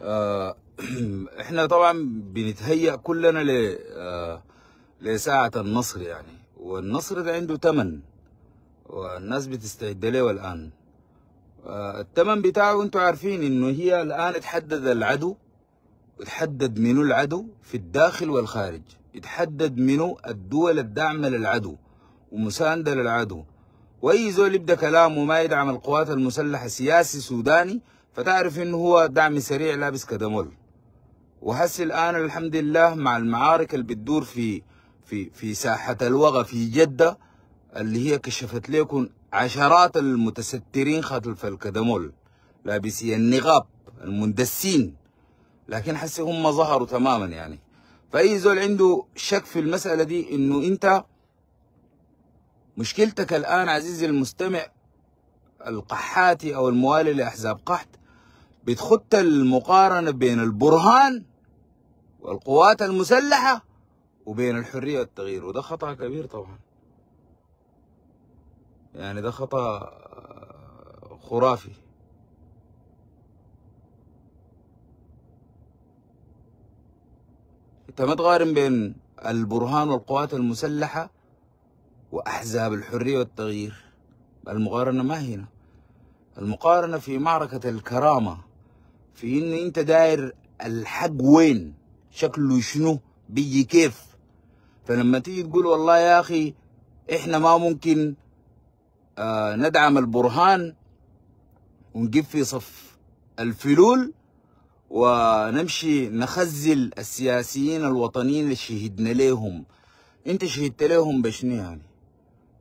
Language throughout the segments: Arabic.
آه، احنا طبعا بنتهيأ كلنا ل آه، لساعة النصر يعني والنصر ده عنده تمن والناس بتستعد له الآن آه، التمن بتاعه انتوا عارفين انه هي الآن اتحدد العدو اتحدد منه العدو في الداخل والخارج اتحدد منه الدول الداعمة للعدو ومساندة للعدو وأي زول يبدأ كلامه ما يدعم القوات المسلحة سياسي سوداني فتعرف إنه هو دعم سريع لابس كدمول وهسي الآن الحمد لله مع المعارك اللي بتدور في في في ساحة الوغى في جدة اللي هي كشفت لكم عشرات المتسترين خلف الكدمول لابسي النقاب المندسين لكن حسي هم ظهروا تماما يعني فأي زول عنده شك في المسألة دي إنه أنت مشكلتك الآن عزيزي المستمع القحاتي أو الموالي لأحزاب قحط بتخط المقارنة بين البرهان والقوات المسلحة وبين الحرية والتغيير وده خطأ كبير طبعا يعني ده خطأ خرافي انت ما تقارن بين البرهان والقوات المسلحة وأحزاب الحرية والتغيير المقارنة ما هنا المقارنة في معركة الكرامة في ان انت داير الحق وين شكله شنو بيجي كيف فلما تيجي تقول والله يا اخي احنا ما ممكن آه ندعم البرهان ونقف في صف الفلول ونمشي نخزل السياسيين الوطنيين اللي شهدنا لهم انت شهدت لهم بشنو يعني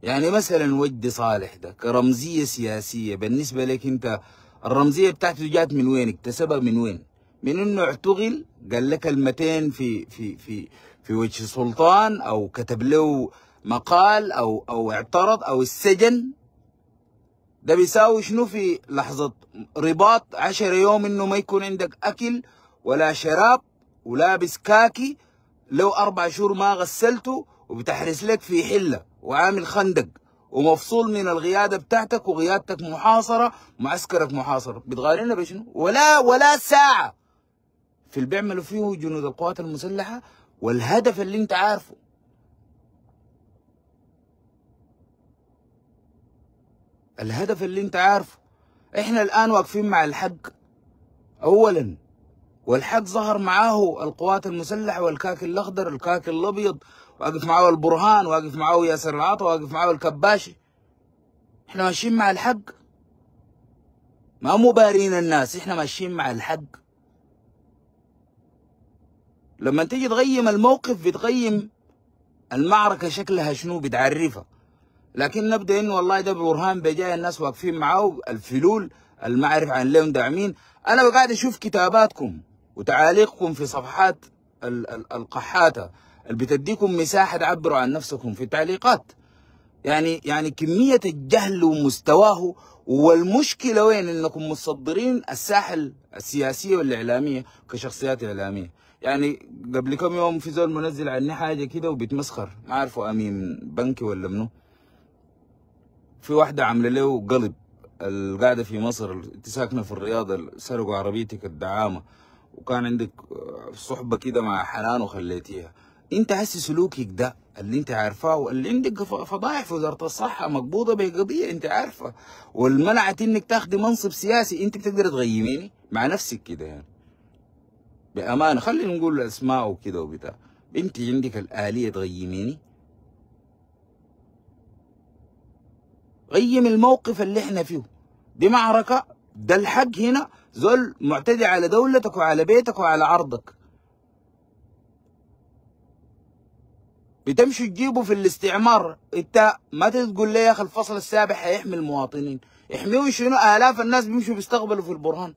يعني مثلا ودي صالح ده كرمزيه سياسيه بالنسبه لك انت الرمزيه بتاعته جات من وين اكتسبها من وين من انه اعتقل قال لك كلمتين في في في في وجه سلطان او كتب له مقال او او اعترض او السجن ده بيساوي شنو في لحظه رباط 10 يوم انه ما يكون عندك اكل ولا شراب ولابس كاكي لو اربع شهور ما غسلته وبتحرس لك في حله وعامل خندق ومفصول من القياده بتاعتك وقيادتك محاصره ومعسكرك محاصر بتغارينا بشنو ولا ولا ساعه في اللي بيعملوا فيه جنود القوات المسلحه والهدف اللي انت عارفه الهدف اللي انت عارفه احنا الان واقفين مع الحق اولا والحد ظهر معاه القوات المسلحة والكاكي الأخضر الكاكي الأبيض واقف معاه البرهان واقف معاه ياسر العطا واقف معاه الكباشي احنا ماشيين مع الحق ما مبارين الناس احنا ماشيين مع الحق لما تيجي تغيم الموقف بتغيم المعركة شكلها شنو بتعرفها لكن نبدا انه والله ده برهان بجاي الناس واقفين معاه الفلول المعرفة عن لهم داعمين انا قاعد اشوف كتاباتكم وتعاليقكم في صفحات القحاته اللي بتديكم مساحه تعبروا عن نفسكم في التعليقات يعني يعني كميه الجهل ومستواه والمشكله وين انكم متصدرين الساحه السياسيه والاعلاميه كشخصيات اعلاميه يعني قبل كم يوم في زول منزل عني حاجه كده وبيتمسخر ما عارفه امين بنكي ولا منو في واحده عامله له قلب القاعده في مصر ساكنه في الرياض سرقوا عربيتك الدعامه وكان عندك آه، صحبه كده مع حنان وخليتيها انت حس سلوكك ده اللي انت عارفاه واللي عندك فضائح في وزاره الصحه مقبوضه بقضيه انت عارفه والمنعت انك تاخدي منصب سياسي انت بتقدر تغيميني مع نفسك كده يعني بامانه خلينا نقول اسماء وكده وبتاع انت عندك الاليه تغيميني غيم الموقف اللي احنا فيه دي معركه ده الحق هنا ذل معتدي على دولتك وعلى بيتك وعلى عرضك بتمشي تجيبه في الاستعمار انت ما تقول لي يا اخي الفصل السابع هيحمي المواطنين احميه شنو الاف الناس بيمشوا بيستقبلوا في البرهان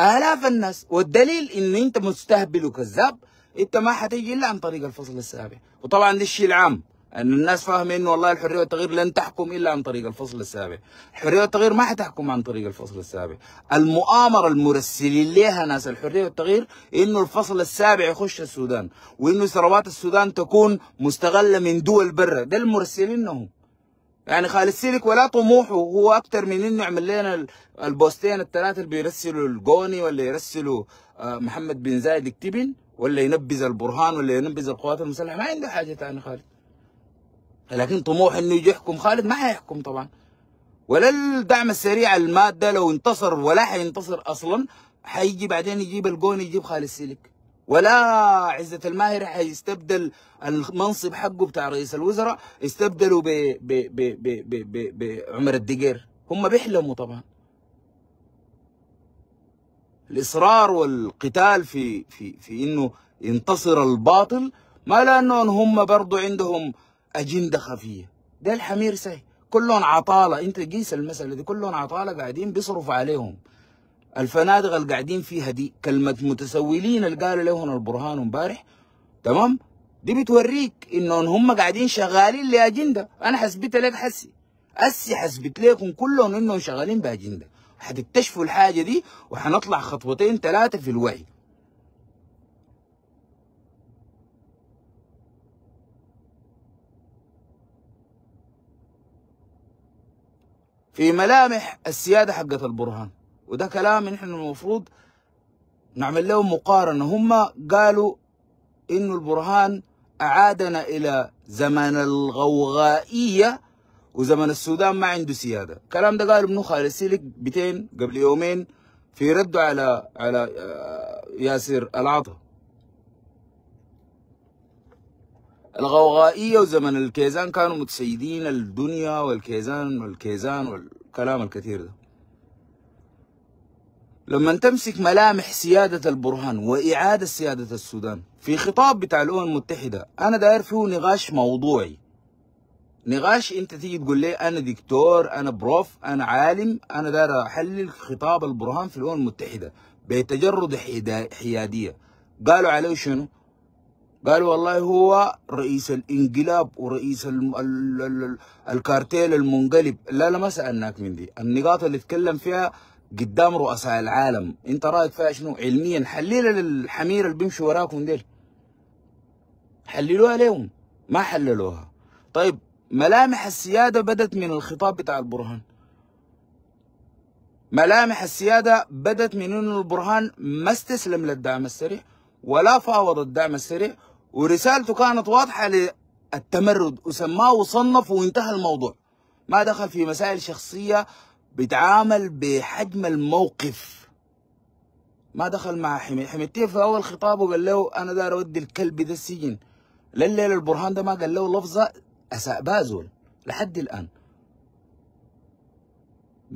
الاف الناس والدليل ان انت مستهبل وكذاب انت ما حتيجي الا عن طريق الفصل السابع وطبعا ده الشيء العام ان الناس فاهمين والله الحريه والتغيير لن تحكم الا عن طريق الفصل السابع الحريه والتغيير ما حتحكم عن طريق الفصل السابع المؤامره المرسلين لها ناس الحريه والتغيير انه الفصل السابع يخش السودان وانه ثروات السودان تكون مستغله من دول برا ده المرسلين يعني خالد سيلك ولا طموحه هو اكثر من انه يعمل لنا البوستين الثلاثه اللي بيرسلوا الجوني ولا يرسلوا آه، محمد بن زايد اكتبن ولا ينبذ البرهان ولا ينبذ القوات المسلحه ما عنده حاجه ثانيه خالد لكن طموح انه يجي يحكم خالد ما حيحكم طبعا ولا الدعم السريع المادة لو انتصر ولا حينتصر اصلا حيجي بعدين يجيب الجون يجيب خالد سيلك ولا عزة الماهر حيستبدل المنصب حقه بتاع رئيس الوزراء يستبدله بعمر الدقير هم بيحلموا طبعا الاصرار والقتال في في في انه ينتصر الباطل ما لانه هم برضو عندهم اجنده خفيه ده الحمير سهل كلهم عطاله انت قيس المساله دي كلهم عطاله قاعدين بيصرفوا عليهم الفنادق اللي قاعدين فيها دي كلمه متسولين اللي قالوا لهم البرهان امبارح تمام دي بتوريك انهم هم قاعدين شغالين لاجنده انا حسبت لك حسي اسي حسبت لكم كلهم انهم شغالين باجنده حتكتشفوا الحاجه دي وحنطلع خطوتين ثلاثه في الوعي في ملامح السياده حقت البرهان وده كلام نحن المفروض نعمل لهم مقارنه هم قالوا انه البرهان اعادنا الى زمن الغوغائيه وزمن السودان ما عنده سياده الكلام ده قال ابن خالد سيلك 200 قبل يومين في رده على على آه، ياسر العطا الغوغائية وزمن الكيزان كانوا متسيدين الدنيا والكيزان والكيزان والكلام الكثير ده لما تمسك ملامح سيادة البرهان وإعادة سيادة السودان في خطاب بتاع الأمم المتحدة أنا داير فيه نقاش موضوعي نقاش أنت تيجي تقول لي أنا دكتور أنا بروف أنا عالم أنا داير أحلل خطاب البرهان في الأمم المتحدة بتجرد حيادية قالوا عليه شنو؟ قال والله هو رئيس الانقلاب ورئيس ال ال ال الكارتيل المنقلب لا لا ما سالناك من دي النقاط اللي اتكلم فيها قدام رؤساء العالم انت رايك فيها شنو علميا حلل للحمير اللي بيمشي وراكم ديل حللوها ليهم ما حللوها طيب ملامح السياده بدت من الخطاب بتاع البرهان ملامح السياده بدت من انه البرهان ما استسلم للدعم السريع ولا فاوض الدعم السريع ورسالته كانت واضحه للتمرد وسماه وصنف وانتهى الموضوع ما دخل في مسائل شخصيه بيتعامل بحجم الموقف ما دخل مع حمي حميد في اول خطابه قال له انا داير اودي الكلب ده السجن لليل البرهان ده ما قال له لفظه اساء بازول لحد الان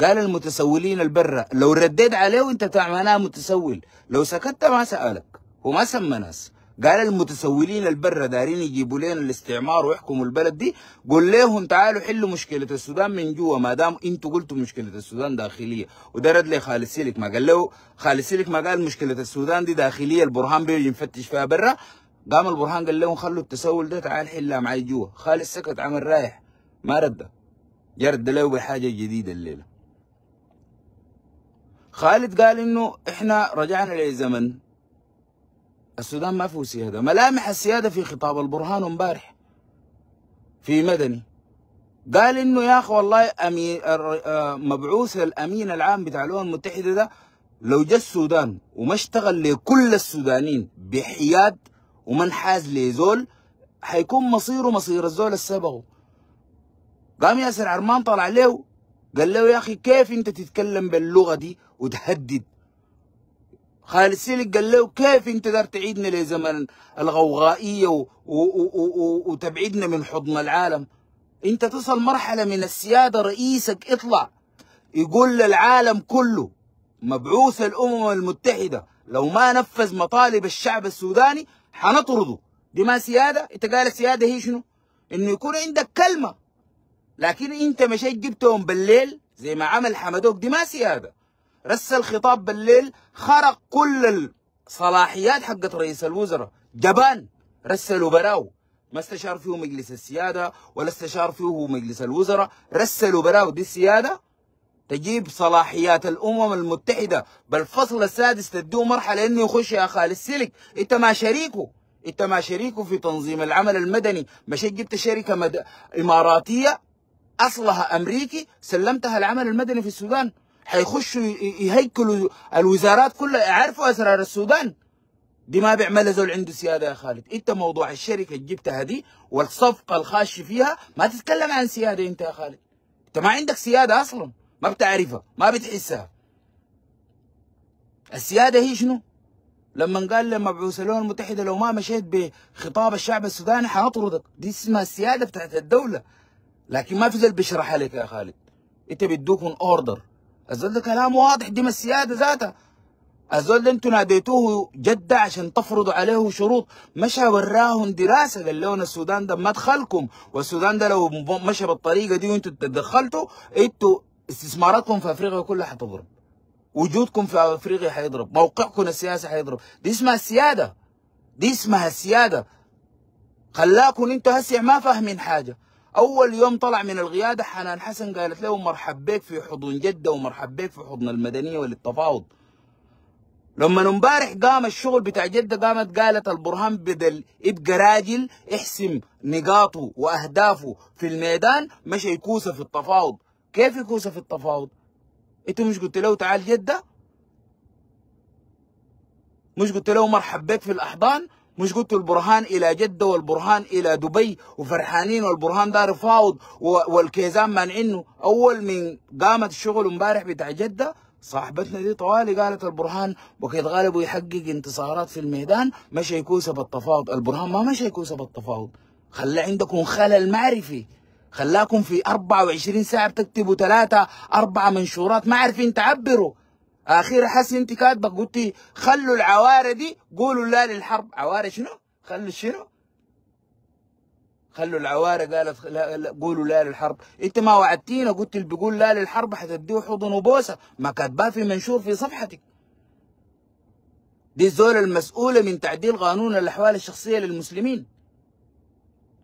قال المتسولين البرة لو رديت عليه انت معناه متسول لو سكت ما سألك وما سمى ناس قال المتسولين البرة دارين يجيبوا لنا الاستعمار ويحكموا البلد دي قول لهم تعالوا حلوا مشكلة السودان من جوا ما دام انتوا قلتوا مشكلة السودان داخلية وده رد لي خالد سيلك ما قال له خالد سيلك ما قال مشكلة السودان دي داخلية البرهان بيجي يفتش فيها برا قام البرهان قال لهم خلوا التسول ده تعال حلها معي جوا خالد سكت عمل رايح ما رد يرد له بحاجة جديدة الليلة خالد قال انه احنا رجعنا لزمن السودان ما فيه سيادة ملامح السيادة في خطاب البرهان امبارح في مدني قال انه يا اخي والله أمين آه، مبعوث الامين العام بتاع الامم المتحده ده لو جاء السودان وما اشتغل لكل السودانيين بحياد ومن حاز لزول حيكون مصيره مصير الزول السبغه قام ياسر عرمان طلع له قال له يا اخي كيف انت تتكلم باللغه دي وتهدد خالد سيلك قال له كيف انت دار تعيدنا لزمن الغوغائيه وتبعدنا من حضن العالم انت تصل مرحله من السياده رئيسك اطلع يقول للعالم كله مبعوث الامم المتحده لو ما نفذ مطالب الشعب السوداني حنطرده دي ما سياده انت قال السياده هي شنو انه يكون عندك كلمه لكن انت مشيت جبتهم بالليل زي ما عمل حمدوك دي ما سياده رسل خطاب بالليل خرق كل الصلاحيات حقت رئيس الوزراء جبان رسلوا براو ما استشار فيه مجلس السيادة ولا استشار فيه مجلس الوزراء رسلوا براو دي السيادة تجيب صلاحيات الأمم المتحدة بالفصل السادس تدوه مرحلة إنه يخش يا خالد السلك أنت ما شريكه أنت ما شريكه في تنظيم العمل المدني مش جبت شركة مد... إماراتية أصلها أمريكي سلمتها العمل المدني في السودان حيخشوا يهيكلوا الوزارات كلها يعرفوا اسرار السودان دي ما بيعملها زول عنده سياده يا خالد انت موضوع الشركه اللي جبتها دي والصفقه الخاش فيها ما تتكلم عن سياده انت يا خالد انت ما عندك سياده اصلا ما بتعرفها ما بتحسها السياده هي شنو؟ لما قال لمبعوث الامم المتحده لو ما مشيت بخطاب الشعب السوداني حاطردك دي اسمها السياده بتاعت الدوله لكن ما في زول بيشرحها لك يا خالد انت بيدوك اوردر الزول ده كلام واضح دي السياده ذاتها الزول ده انتوا ناديتوه جده عشان تفرضوا عليه شروط مشى وراهم دراسه قال لهم السودان ده مدخلكم والسودان ده لو مشى بالطريقه دي وانتوا تدخلتوا انتوا استثماراتكم في افريقيا كلها حتضرب وجودكم في افريقيا حيضرب موقعكم السياسي حيضرب دي اسمها السياده دي اسمها السياده خلاكم انتوا هسه ما فاهمين حاجه اول يوم طلع من القياده حنان حسن قالت له مرحب بك في حضن جده ومرحب بك في حضن المدنيه وللتفاوض لما امبارح قام الشغل بتاع جده قامت قالت البرهان بدل ابقى راجل احسم نقاطه واهدافه في الميدان مشى يكوسه في التفاوض كيف يكوسه في التفاوض انت مش قلت له تعال جده مش قلت له مرحب بك في الاحضان مش قلت البرهان الى جده والبرهان الى دبي وفرحانين والبرهان دار فاوض والكيزان مانعينه اول من قامت الشغل امبارح بتاع جده صاحبتنا دي طوالي قالت البرهان وكيد غالبه يحقق انتصارات في الميدان مشى سبب بالتفاوض البرهان ما مشى سبب بالتفاوض خلى عندكم خلل معرفي خلاكم في 24 ساعه بتكتبوا ثلاثه اربعه منشورات ما عارفين تعبروا اخير حسي انت كاتبه قلتي خلوا العوارة دي قولوا لا للحرب عوارة شنو؟ خلوا شنو؟ خلوا العوارة قالت لا لا قولوا لا للحرب انت ما وعدتينا قلت اللي بيقول لا للحرب حتديه حضن وبوسه ما كاتباه في منشور في صفحتك دي الزول المسؤولة من تعديل قانون الأحوال الشخصية للمسلمين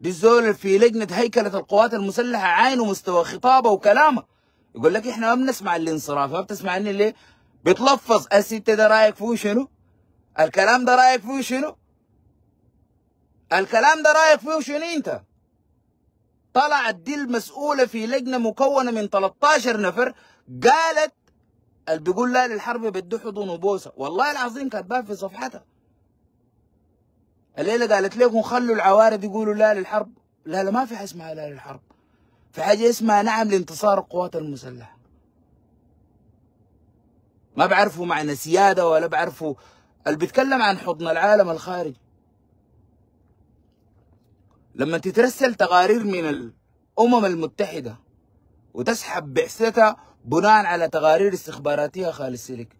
دي الزول في لجنة هيكلة القوات المسلحة عاينه مستوى خطابه وكلامه يقول لك احنا ما بنسمع الانصراف ما بتسمع اني ليه؟ بتلفظ الست ده رايك فيه شنو الكلام ده رايك فيه شنو الكلام ده رايك فيه شنو انت طلعت دي المسؤوله في لجنه مكونه من 13 نفر قالت اللي بيقول لا للحرب بدو حضن وبوسه والله العظيم كاتباها في صفحتها الليله قالت لكم خلوا العوارض يقولوا لا للحرب لا لا ما في حاجه اسمها لا للحرب في حاجه اسمها نعم لانتصار القوات المسلحه ما بعرفه معنى سياده ولا بعرفه اللي بيتكلم عن حضن العالم الخارجي لما تترسل تقارير من الامم المتحده وتسحب بعثتها بناء على تقارير استخباراتيه خالص سلك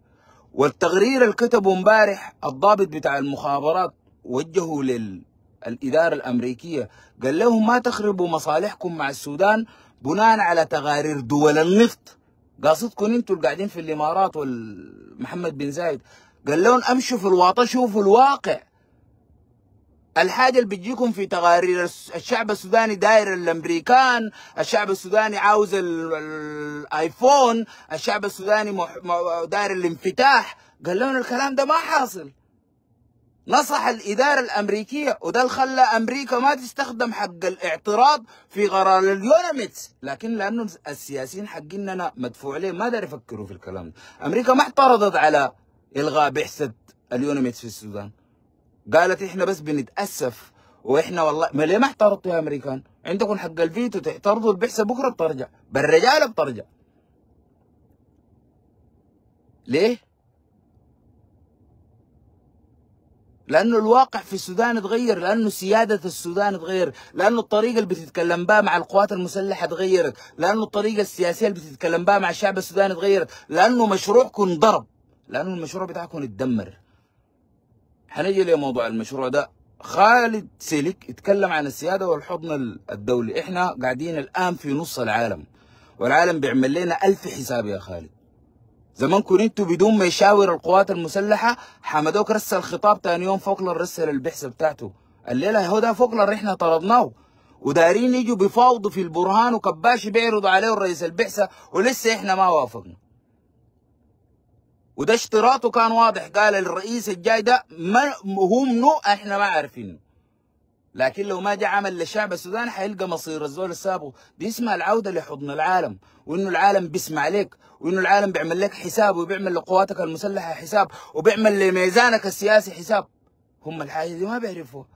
والتقرير اللي كتبه امبارح الضابط بتاع المخابرات وجهه للإدارة الأمريكية قال لهم ما تخربوا مصالحكم مع السودان بناء على تقارير دول النفط قاصدكم انتوا اللي قاعدين في الامارات والمحمد بن زايد قال لهم امشوا في الواطن شوفوا الواقع الحاجه اللي بتجيكم في تقارير الشعب السوداني داير الامريكان، الشعب السوداني عاوز الايفون، الشعب السوداني داير الانفتاح، قال لهم الكلام ده ما حاصل. نصح الإدارة الأمريكية وده اللي خلى أمريكا ما تستخدم حق الاعتراض في قرار اليوناميتس لكن لأنه السياسيين حقيننا مدفوع ليه ما داري يفكروا في الكلام ده أمريكا ما اعترضت على إلغاء بعثة اليوناميتس في السودان قالت إحنا بس بنتأسف واحنا والله ما ليه ما اعترضتوا يا امريكان؟ عندكم حق الفيتو تعترضوا البعثه بكره بترجع، بالرجاله بترجع. ليه؟ لانه الواقع في السودان اتغير لانه سياده السودان اتغير لانه الطريقه اللي بتتكلم بها مع القوات المسلحه اتغيرت لانه الطريقه السياسيه اللي بتتكلم بها مع الشعب السوداني اتغيرت لانه مشروعكم ضرب لانه المشروع بتاعكم اتدمر هنجي لموضوع المشروع ده خالد سيلك اتكلم عن السياده والحضن الدولي احنا قاعدين الان في نص العالم والعالم بيعمل لنا ألف حساب يا خالد زمان كنتوا بدون ما يشاور القوات المسلحة حمدوك رسل خطاب تاني يوم فوكلر رسل البعثة بتاعته الليلة هو ده فوكلر احنا طردناه ودايرين يجوا بيفاوضوا في البرهان وكباش بيعرضوا عليه الرئيس البعثة ولسه احنا ما وافقنا وده اشتراطه كان واضح قال الرئيس الجاي ده ما هو احنا ما عارفينه لكن لو ما جاء عمل للشعب السوداني حيلقى مصير الزول السابق دي اسمها العوده لحضن العالم وانه العالم بيسمع لك وانه العالم بيعمل لك حساب وبيعمل لقواتك المسلحه حساب وبيعمل لميزانك السياسي حساب هم الحاجه دي ما بيعرفوها